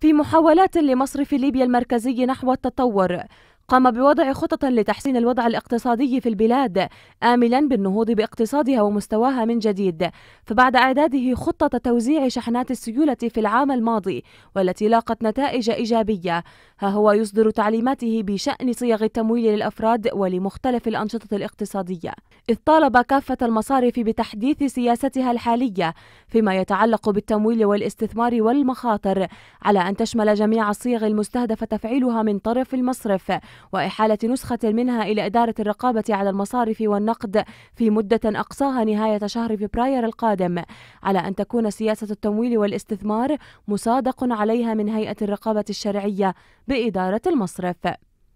في محاولات لمصرف ليبيا المركزي نحو التطور قام بوضع خطط لتحسين الوضع الاقتصادي في البلاد آملا بالنهوض باقتصادها ومستواها من جديد فبعد إعداده خطة توزيع شحنات السيولة في العام الماضي والتي لاقت نتائج إيجابية ها هو يصدر تعليماته بشأن صيغ التمويل للأفراد ولمختلف الأنشطة الاقتصادية إذ طالب كافة المصارف بتحديث سياستها الحالية فيما يتعلق بالتمويل والاستثمار والمخاطر على أن تشمل جميع الصيغ المستهدفة تفعيلها من طرف المصرف وإحالة نسخة منها إلى إدارة الرقابة على المصارف والنقد في مدة أقصاها نهاية شهر فبراير القادم على أن تكون سياسة التمويل والاستثمار مصادق عليها من هيئة الرقابة الشرعية بإدارة المصرف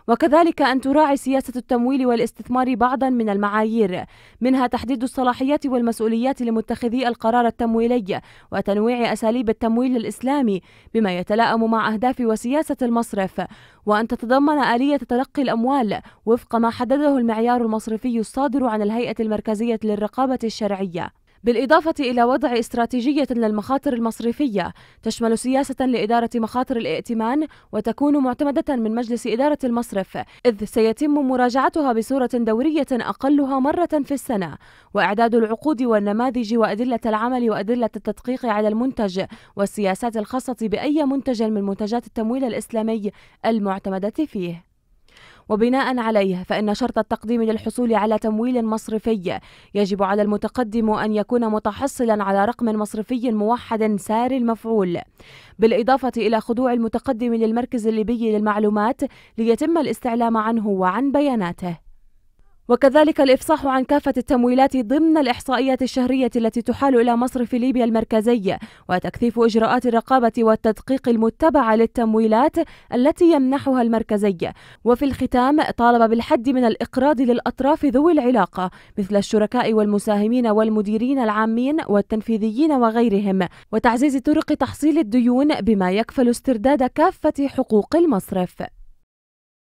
وكذلك أن تراعي سياسة التمويل والاستثمار بعضا من المعايير منها تحديد الصلاحيات والمسؤوليات لمتخذي القرار التمويلي وتنويع أساليب التمويل الإسلامي بما يتلائم مع أهداف وسياسة المصرف وأن تتضمن آلية تلقي الأموال وفق ما حدده المعيار المصرفي الصادر عن الهيئة المركزية للرقابة الشرعية بالإضافة إلى وضع استراتيجية للمخاطر المصرفية تشمل سياسة لإدارة مخاطر الائتمان وتكون معتمدة من مجلس إدارة المصرف إذ سيتم مراجعتها بصورة دورية أقلها مرة في السنة وإعداد العقود والنماذج وأدلة العمل وأدلة التدقيق على المنتج والسياسات الخاصة بأي منتج من منتجات التمويل الإسلامي المعتمدة فيه وبناء عليه فإن شرط التقديم للحصول على تمويل مصرفي يجب على المتقدم أن يكون متحصلا على رقم مصرفي موحد ساري المفعول بالإضافة إلى خضوع المتقدم للمركز الليبي للمعلومات ليتم الاستعلام عنه وعن بياناته وكذلك الإفصاح عن كافة التمويلات ضمن الإحصائيات الشهرية التي تحال إلى مصرف ليبيا المركزي وتكثيف إجراءات الرقابة والتدقيق المتبعة للتمويلات التي يمنحها المركزي وفي الختام طالب بالحد من الإقراض للأطراف ذوي العلاقة مثل الشركاء والمساهمين والمديرين العامين والتنفيذيين وغيرهم وتعزيز طرق تحصيل الديون بما يكفل استرداد كافة حقوق المصرف